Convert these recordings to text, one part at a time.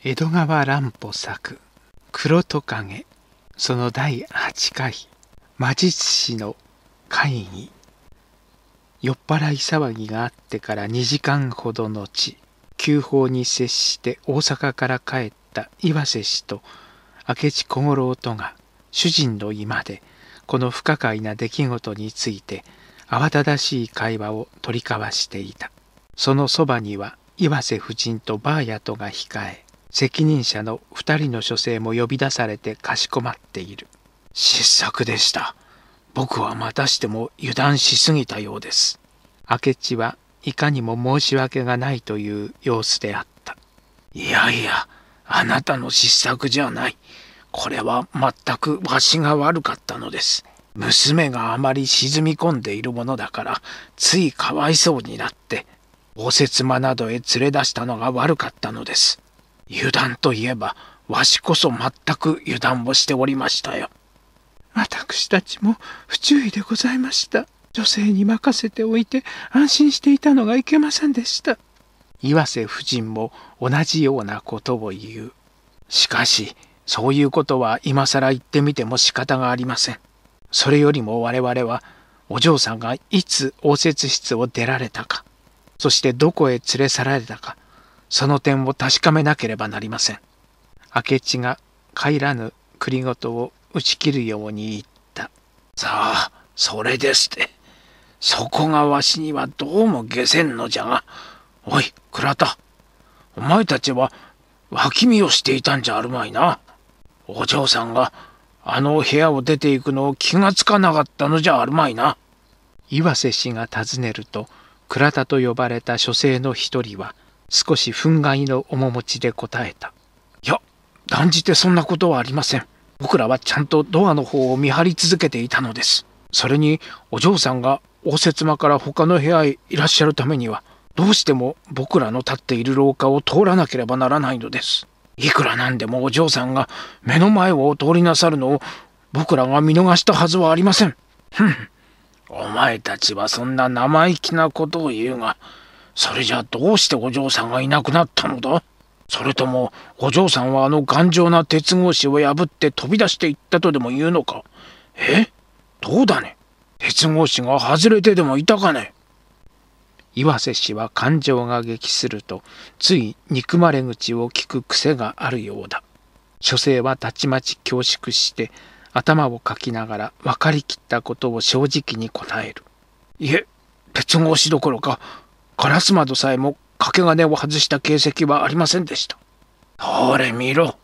江戸川乱歩作「黒トカゲ」その第8回魔術師の会議酔っ払い騒ぎがあってから2時間ほど後急報に接して大阪から帰った岩瀬氏と明智小五郎とが主人の居間でこの不可解な出来事について慌ただしい会話を取り交わしていたそのそばには岩瀬夫人とバーヤとが控え責任者の2人の書生も呼び出されてかしこまっている失策でした僕はまたしても油断しすぎたようです明智はいかにも申し訳がないという様子であったいやいやあなたの失策じゃないこれは全くわしが悪かったのです娘があまり沈み込んでいるものだからついかわいそうになって応接間などへ連れ出したのが悪かったのです油断といえばわしこそ全く油断をしておりましたよ私たちも不注意でございました女性に任せておいて安心していたのがいけませんでした岩瀬夫人も同じようなことを言うしかしそういうことは今更言ってみても仕方がありませんそれよりも我々はお嬢さんがいつ応接室を出られたかそしてどこへ連れ去られたかその点を確かめなければなりません。明智が帰らぬ栗ごとを打ち切るように言った。さあ、それですって。そこがわしにはどうも下せんのじゃが。おい、倉田。お前たちは脇見をしていたんじゃあるまいな。お嬢さんがあの部屋を出ていくのを気がつかなかったのじゃあるまいな。岩瀬氏が尋ねると、倉田と呼ばれた書生の一人は、少し憤慨の面持ちで答えた。いや、断じてそんなことはありません。僕らはちゃんとドアの方を見張り続けていたのです。それに、お嬢さんが応接間から他の部屋へいらっしゃるためには、どうしても僕らの立っている廊下を通らなければならないのです。いくらなんでもお嬢さんが目の前を通りなさるのを僕らが見逃したはずはありません。ふん。お前たちはそんな生意気なことを言うが、それじゃどうしてお嬢さんがいなくなったのだそれともお嬢さんはあの頑丈な鉄格子を破って飛び出していったとでも言うのかえどうだね鉄格子が外れてでもいたかね岩瀬氏は感情が激するとつい憎まれ口を聞く癖があるようだ書生はたちまち恐縮して頭をかきながら分かりきったことを正直に答えるいえ鉄格子どころかガラス窓さえも掛け金を外した形跡はありませんでした。ほれ見ろ。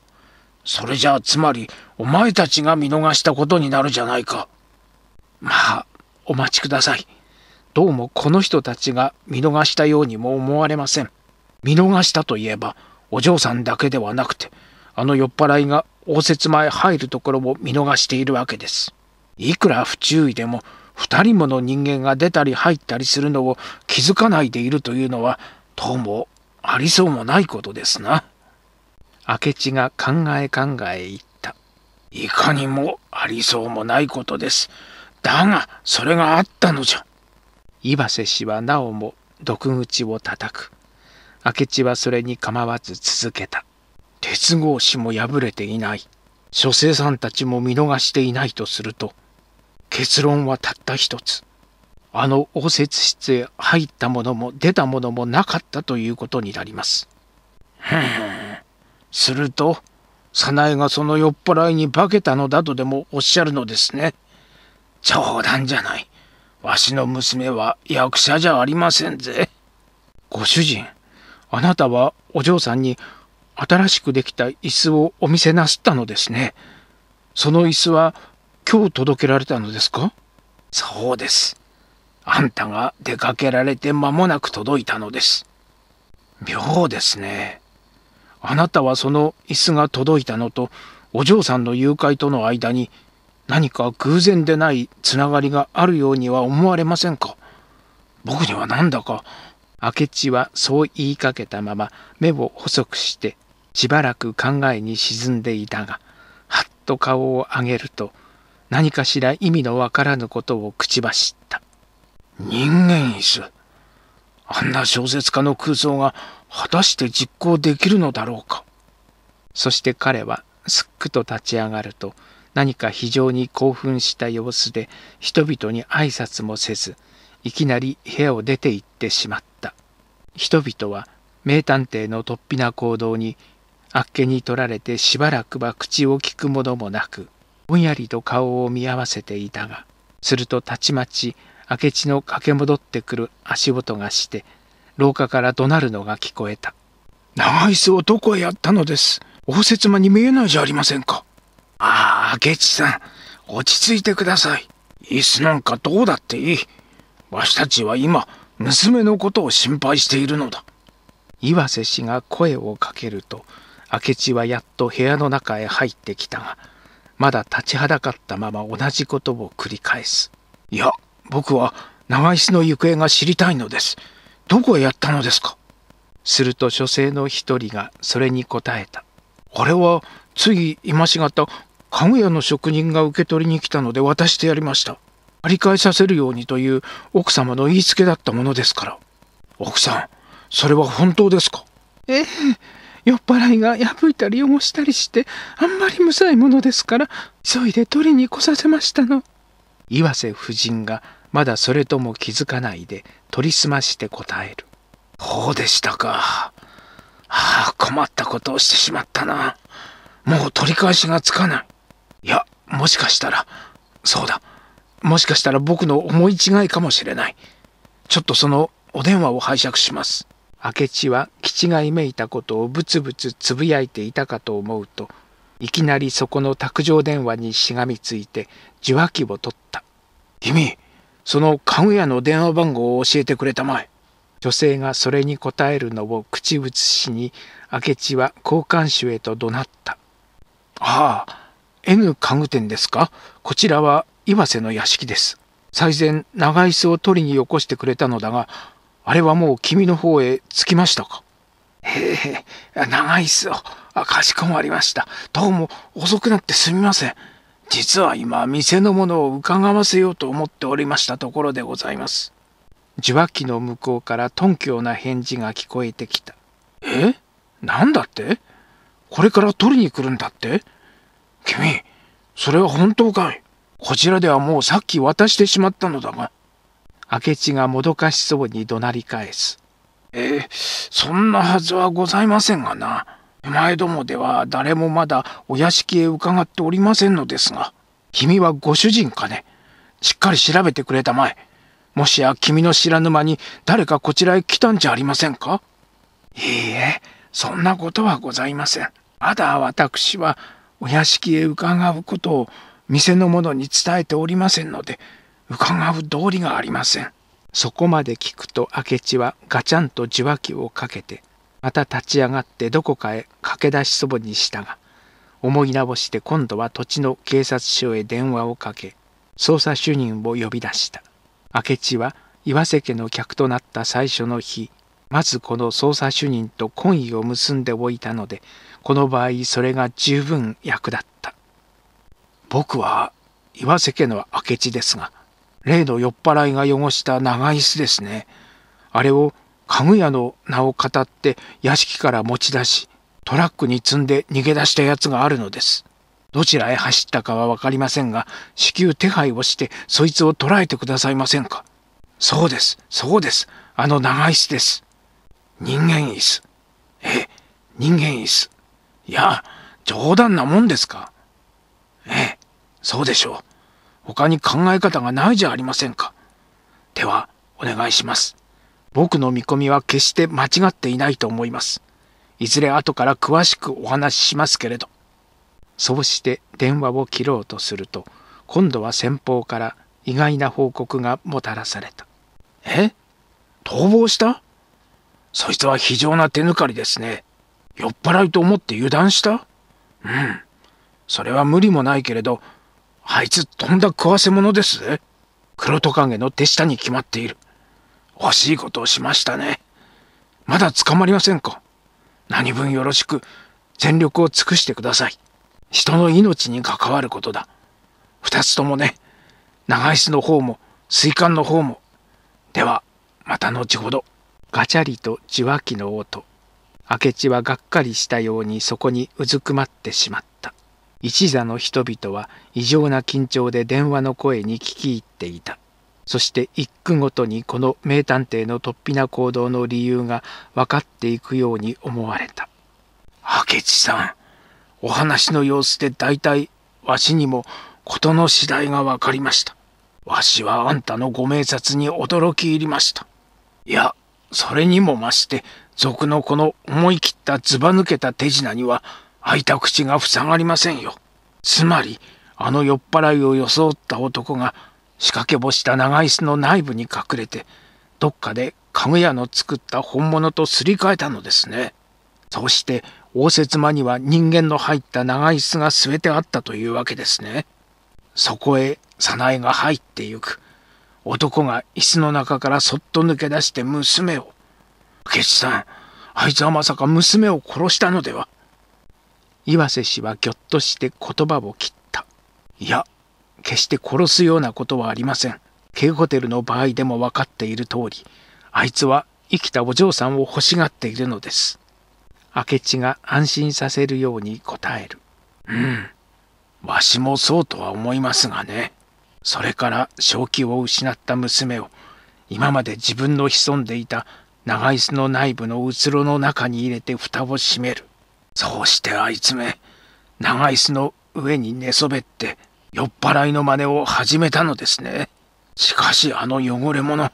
それじゃあつまりお前たちが見逃したことになるじゃないか。まあ、お待ちください。どうもこの人たちが見逃したようにも思われません。見逃したといえば、お嬢さんだけではなくて、あの酔っ払いが応接前入るところを見逃しているわけです。いくら不注意でも、2人もの人間が出たり入ったりするのを気づかないでいるというのはどうもありそうもないことですな。明智が考え考え言った。いかにもありそうもないことです。だがそれがあったのじゃ。岩瀬氏はなおも毒口を叩く。明智はそれに構わず続けた。鉄格子も破れていない。書生さんたちも見逃していないとすると、結論はたった一つ。あの応接室へ入ったものも出たものもなかったということになります。すると、早苗がその酔っ払いに化けたのだとでもおっしゃるのですね。冗談じゃない。わしの娘は役者じゃありませんぜ。ご主人、あなたはお嬢さんに新しくできた椅子をお見せなすったのですね。その椅子は今日届けられたのですかそうです。あんたが出かけられて間もなく届いたのです。妙ですね。あなたはその椅子が届いたのとお嬢さんの誘拐との間に何か偶然でないつながりがあるようには思われませんか僕にはなんだか。明智はそう言いかけたまま目を細くしてしばらく考えに沈んでいたがはっと顔を上げると何かしら意味のわからぬことを口走った。人間椅子。あんな小説家の空想が果たして実行できるのだろうか。そして彼はすっくと立ち上がると何か非常に興奮した様子で人々に挨拶もせずいきなり部屋を出て行ってしまった人々は名探偵の突飛な行動にあっけに取られてしばらくは口を利くものもなくぼんやりと顔を見合わせていたがするとたちまち明智の駆け戻ってくる足音がして廊下から怒鳴るのが聞こえた「長椅子をどこへやったのです応接間に見えないじゃありませんか」「ああ明智さん落ち着いてください椅子なんかどうだっていいわしたちは今娘のことを心配しているのだ」岩瀬氏が声をかけると明智はやっと部屋の中へ入ってきたが「まだ立ちはだかったまま同じことを繰り返す。いや、僕は長椅子の行方が知りたいのです。どこへやったのですかすると書生の一人がそれに答えた。あれはつい今しがた家具屋の職人が受け取りに来たので渡してやりました。張り替えさせるようにという奥様の言いつけだったものですから。奥さん、それは本当ですかええ。酔っ払いが破いたり汚したりしてあんまりむさいものですから急いで取りに来させましたの岩瀬夫人がまだそれとも気づかないで取りすまして答えるほうでしたかああ困ったことをしてしまったなもう取り返しがつかないいやもしかしたらそうだもしかしたら僕の思い違いかもしれないちょっとそのお電話を拝借します明智は気がいめいたことをぶつぶつつぶやいていたかと思うといきなりそこの卓上電話にしがみついて受話器を取った「君その家具屋の電話番号を教えてくれたまえ」女性がそれに答えるのを口移しに明智は交換手へと怒鳴った「ああ N 家具店ですかこちらは岩瀬の屋敷です」最前長椅子を取りによこしてくれたのだがあれはもう君の方へ着きましたかへえ、長いっすよ。あ、かしこまりました。どうも遅くなってすみません。実は今、店のものを伺わせようと思っておりましたところでございます。受話器の向こうから頓強な返事が聞こえてきた。えなんだってこれから取りに来るんだって君、それは本当かいこちらではもうさっき渡してしまったのだが、明智がもどかしそうに怒鳴り返す。えー、そんなはずはございませんがな。手前どもでは誰もまだお屋敷へ伺っておりませんのですが、君はご主人かね。しっかり調べてくれたまえ。もしや君の知らぬ間に誰かこちらへ来たんじゃありませんかいいえ、そんなことはございません。まだ私はお屋敷へ伺うことを店の者に伝えておりませんので、伺う道理がありません。そこまで聞くと明智はガチャンと受話器をかけて、また立ち上がってどこかへ駆け出し祖母にしたが、思い直して今度は土地の警察署へ電話をかけ、捜査主任を呼び出した。明智は岩瀬家の客となった最初の日、まずこの捜査主任と懇意を結んでおいたので、この場合それが十分役立った。僕は岩瀬家の明智ですが、例の酔っ払いが汚した長椅子ですね。あれを家具屋の名をかたって屋敷から持ち出し、トラックに積んで逃げ出したやつがあるのです。どちらへ走ったかは分かりませんが、至急手配をして、そいつを捕らえてくださいませんか。そうです、そうです。あの長椅子です。人間椅子。え、人間椅子。いや、冗談なもんですか。ええ、そうでしょう。他に考え方がないじゃありませんか。では、お願いします。僕の見込みは決して間違っていないと思います。いずれ後から詳しくお話ししますけれど。そうして電話を切ろうとすると、今度は先方から意外な報告がもたらされた。え逃亡したそいつは非常な手抜かりですね。酔っ払いと思って油断したうん。それは無理もないけれど、あいつとんだ食わせ者です黒トカゲの手下に決まっている。惜しいことをしましたね。まだ捕まりませんか何分よろしく全力を尽くしてください。人の命に関わることだ。二つともね、長椅子の方も水管の方も。では、また後ほど。ガチャリと受話器の音。明智はがっかりしたようにそこにうずくまってしまった。一座の人々は異常な緊張で電話の声に聞き入っていた。そして一句ごとにこの名探偵の突飛な行動の理由が分かっていくように思われた。明智さん、お話の様子で大体わしにも事の次第が分かりました。わしはあんたのご明察に驚き入りました。いや、それにも増して、賊のこの思い切ったずば抜けた手品には開いた口が塞がりませんよ。つまり、あの酔っ払いを装った男が仕掛け干した長椅子の内部に隠れて、どっかで家具屋の作った本物とすり替えたのですね。そして、応接間には人間の入った長椅子が据えてあったというわけですね。そこへ早苗が入ってゆく。男が椅子の中からそっと抜け出して娘を。ケチさん、あいつはまさか娘を殺したのでは岩瀬氏はぎょっとして言葉を切った。いや、決して殺すようなことはありません。ケイホテルの場合でも分かっている通り、あいつは生きたお嬢さんを欲しがっているのです。明智が安心させるように答える。うん。わしもそうとは思いますがね。それから正気を失った娘を、今まで自分の潜んでいた長椅子の内部のうつろの中に入れて蓋を閉める。そうしてあいつめ長椅子の上に寝そべって酔っ払いの真似を始めたのですねしかしあの汚れ者あ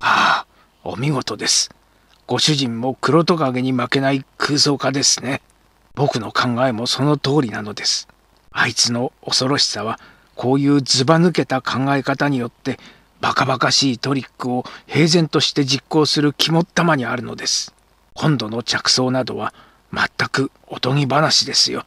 あお見事ですご主人も黒トカゲに負けない空想家ですね僕の考えもその通りなのですあいつの恐ろしさはこういうずば抜けた考え方によってバカバカしいトリックを平然として実行する肝っ玉にあるのです。今度の着想などは全くおとぎ話ですよ。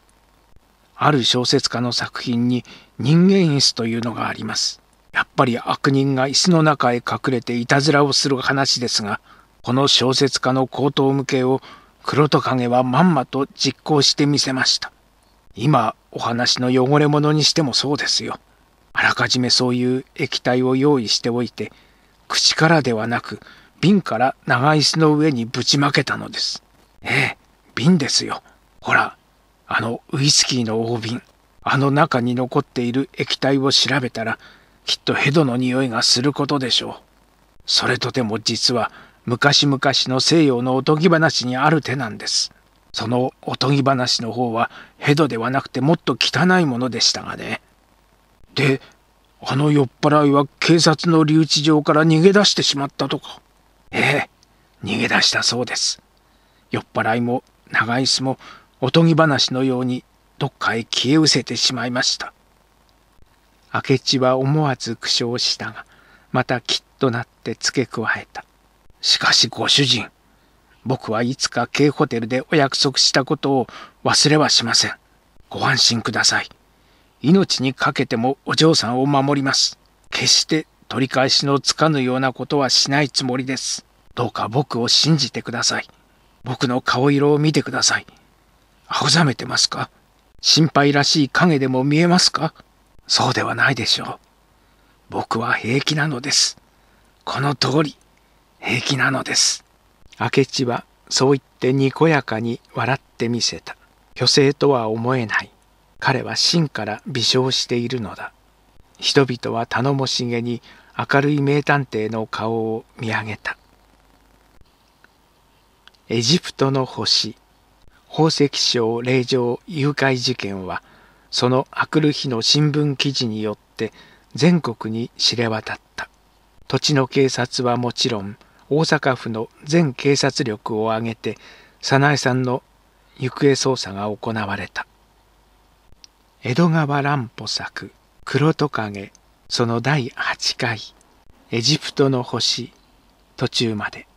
ある小説家の作品に人間椅子というのがあります。やっぱり悪人が椅子の中へ隠れていたずらをする話ですが、この小説家の口頭向けを黒トカゲはまんまと実行してみせました。今お話の汚れ物にしてもそうですよ。あらかじめそういう液体を用意しておいて、口からではなく瓶から長椅子の上にぶちまけたのです。ええ、瓶ですよほらあのウイスキーの大瓶あの中に残っている液体を調べたらきっとヘドの匂いがすることでしょうそれとても実は昔々の西洋のおとぎ話にある手なんですそのおとぎ話の方はヘドではなくてもっと汚いものでしたがねであの酔っ払いは警察の留置場から逃げ出してしまったとかええ逃げ出したそうです酔っ払いも長椅子もおとぎ話のようにどっかへ消え失せてしまいました。明智は思わず苦笑したが、またきっとなって付け加えた。しかしご主人、僕はいつか軽ホテルでお約束したことを忘れはしません。ご安心ください。命にかけてもお嬢さんを守ります。決して取り返しのつかぬようなことはしないつもりです。どうか僕を信じてください。僕の顔色を見てください。青ざめてますか心配らしい影でも見えますかそうではないでしょう。僕は平気なのです。この通り、平気なのです。明智はそう言ってにこやかに笑ってみせた。虚勢とは思えない。彼は真から微笑しているのだ。人々は頼もしげに明るい名探偵の顔を見上げた。エジプトの星宝石商令嬢誘拐事件はそのあくる日の新聞記事によって全国に知れ渡った土地の警察はもちろん大阪府の全警察力を挙げて早苗さんの行方捜査が行われた江戸川乱歩作「黒トカゲ」その第8回「エジプトの星」途中まで